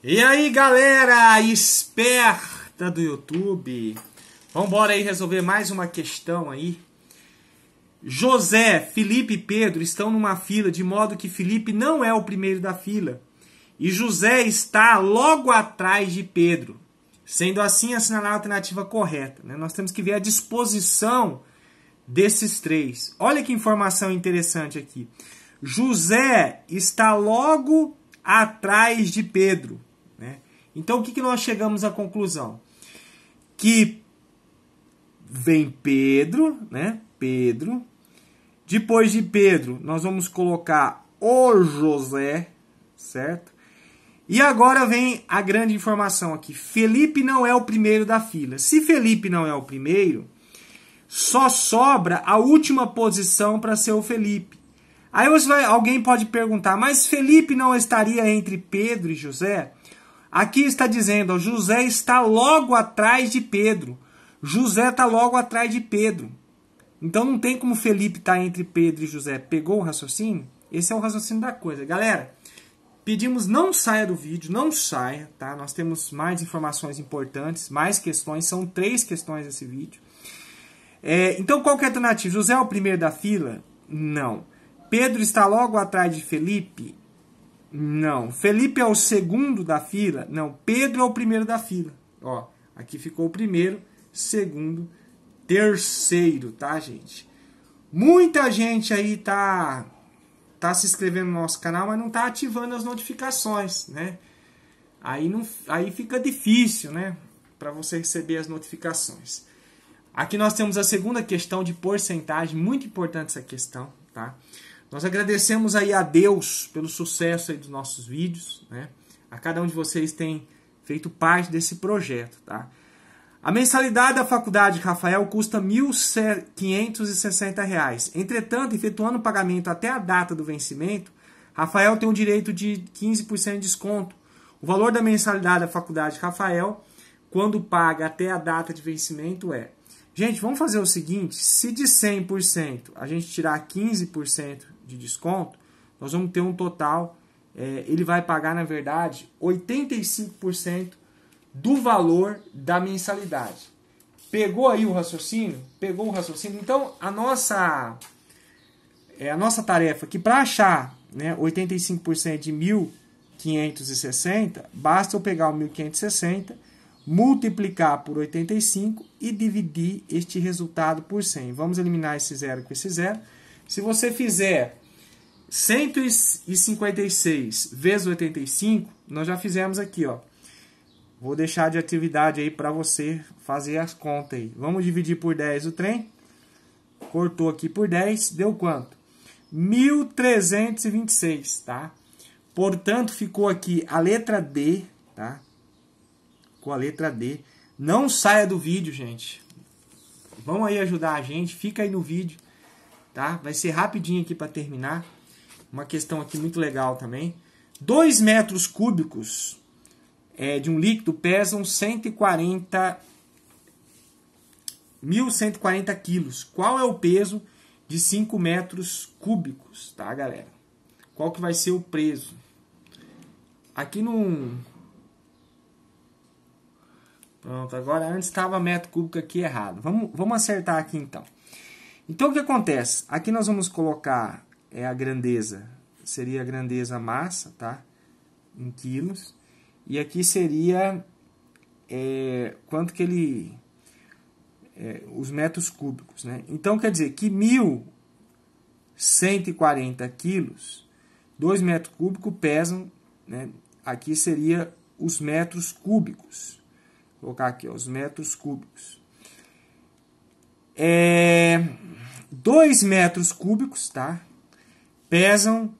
E aí galera esperta do YouTube, vamos embora aí resolver mais uma questão aí. José, Felipe e Pedro estão numa fila de modo que Felipe não é o primeiro da fila e José está logo atrás de Pedro. Sendo assim, assinalar a alternativa correta. Né? Nós temos que ver a disposição desses três. Olha que informação interessante aqui. José está logo atrás de Pedro. Então o que, que nós chegamos à conclusão? Que vem Pedro, né? Pedro. Depois de Pedro, nós vamos colocar o José, certo? E agora vem a grande informação aqui. Felipe não é o primeiro da fila. Se Felipe não é o primeiro, só sobra a última posição para ser o Felipe. Aí vai, alguém pode perguntar, mas Felipe não estaria entre Pedro e José? Aqui está dizendo, ó, José está logo atrás de Pedro. José está logo atrás de Pedro. Então não tem como Felipe estar tá entre Pedro e José. Pegou o raciocínio? Esse é o raciocínio da coisa. Galera, pedimos não saia do vídeo, não saia, tá? Nós temos mais informações importantes, mais questões, são três questões esse vídeo. É, então qual que é a alternativa? José é o primeiro da fila? Não. Pedro está logo atrás de Felipe? Não. Felipe é o segundo da fila? Não. Pedro é o primeiro da fila. Ó, aqui ficou o primeiro, segundo, terceiro, tá, gente? Muita gente aí tá tá se inscrevendo no nosso canal, mas não tá ativando as notificações, né? Aí não aí fica difícil, né, para você receber as notificações. Aqui nós temos a segunda questão de porcentagem, muito importante essa questão, tá? Nós agradecemos aí a Deus pelo sucesso aí dos nossos vídeos, né? A cada um de vocês tem feito parte desse projeto, tá? A mensalidade da faculdade Rafael custa R$ 1.560. Entretanto, efetuando o pagamento até a data do vencimento, Rafael tem o direito de 15% de desconto. O valor da mensalidade da faculdade Rafael, quando paga até a data de vencimento, é. Gente, vamos fazer o seguinte: se de 100% a gente tirar 15% de desconto, nós vamos ter um total. É, ele vai pagar, na verdade, 85% do valor da mensalidade. Pegou aí o raciocínio? Pegou o raciocínio? Então, a nossa, é, a nossa tarefa aqui para achar né, 85% de 1.560, basta eu pegar o 1.560, multiplicar por 85 e dividir este resultado por 100. Vamos eliminar esse zero com esse zero. Se você fizer 156 vezes 85, nós já fizemos aqui, ó. Vou deixar de atividade aí para você fazer as contas aí. Vamos dividir por 10 o trem. Cortou aqui por 10, deu quanto? 1326, tá? Portanto, ficou aqui a letra D, tá? Com a letra D. Não saia do vídeo, gente. Vão aí ajudar a gente, fica aí no vídeo tá? Vai ser rapidinho aqui para terminar. Uma questão aqui muito legal também. 2 metros cúbicos é, de um líquido pesam 140 1.140 quilos. Qual é o peso de 5 metros cúbicos, tá, galera? Qual que vai ser o peso? Aqui no Pronto, agora antes estava metro cúbico aqui errado. Vamos, vamos acertar aqui então. Então o que acontece? Aqui nós vamos colocar é a grandeza, seria a grandeza massa, tá? Em quilos. E aqui seria é, quanto que ele. É, os metros cúbicos, né? Então quer dizer que 1.140 quilos, 2 metros cúbicos pesam, né? Aqui seria os metros cúbicos. Vou colocar aqui, ó, os metros cúbicos é, 2 metros cúbicos, tá? Pesam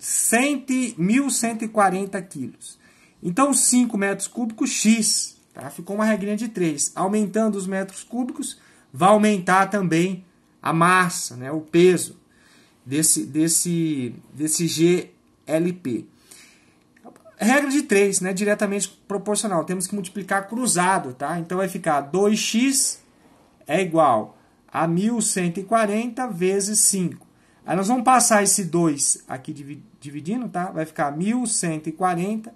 100, 1.140 quilos. Então, 5 metros cúbicos, X. Tá? Ficou uma regrinha de 3. Aumentando os metros cúbicos, vai aumentar também a massa, né? o peso desse, desse, desse GLP. Regra de 3, né? diretamente proporcional. Temos que multiplicar cruzado. Tá? Então, vai ficar 2x é igual a 1140 vezes 5. Aí nós vamos passar esse 2 aqui dividindo, tá? Vai ficar 1140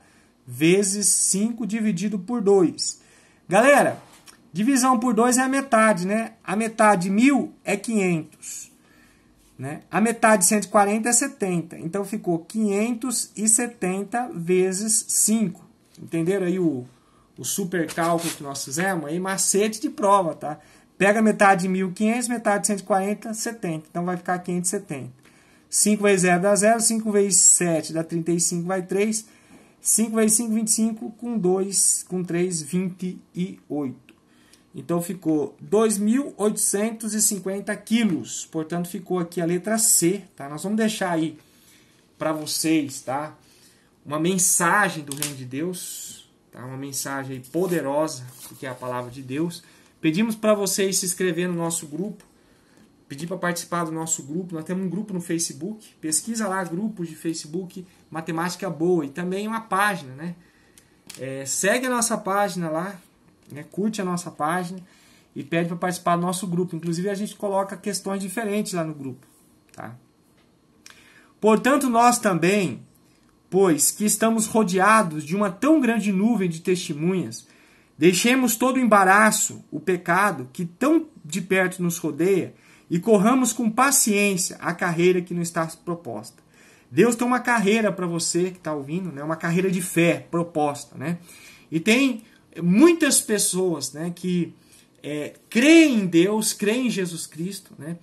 vezes 5 dividido por 2. Galera, divisão por 2 é a metade, né? A metade de 1000 é 500. Né? A metade de 140 é 70. Então ficou 570 vezes 5. Entenderam aí o, o super cálculo que nós fizemos? Aí macete de prova, tá? Pega metade de 1.500, metade de 140, 70. Então vai ficar 570. 5 vezes 0 dá 0, 5 vezes 7 dá 35, vai 3. 5 vezes 5, 25, com 2, com 3, 28. Então ficou 2.850 quilos. Portanto, ficou aqui a letra C, tá? Nós vamos deixar aí para vocês, tá? Uma mensagem do reino de Deus, tá? Uma mensagem poderosa, que é a palavra de Deus. Pedimos para vocês se inscrever no nosso grupo, pedir para participar do nosso grupo. Nós temos um grupo no Facebook, pesquisa lá grupos de Facebook Matemática Boa e também uma página, né? É, segue a nossa página lá, né? curte a nossa página e pede para participar do nosso grupo. Inclusive a gente coloca questões diferentes lá no grupo, tá? Portanto, nós também, pois que estamos rodeados de uma tão grande nuvem de testemunhas, Deixemos todo o embaraço, o pecado que tão de perto nos rodeia e corramos com paciência a carreira que nos está proposta. Deus tem uma carreira para você que está ouvindo, né? uma carreira de fé proposta. Né? E tem muitas pessoas né, que é, creem em Deus, creem em Jesus Cristo, né?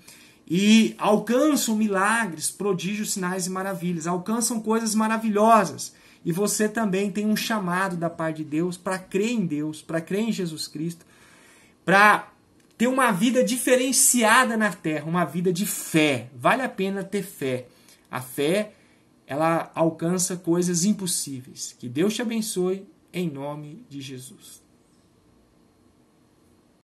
e alcançam milagres, prodígios, sinais e maravilhas, alcançam coisas maravilhosas. E você também tem um chamado da parte de Deus para crer em Deus, para crer em Jesus Cristo, para ter uma vida diferenciada na terra, uma vida de fé. Vale a pena ter fé. A fé, ela alcança coisas impossíveis. Que Deus te abençoe em nome de Jesus.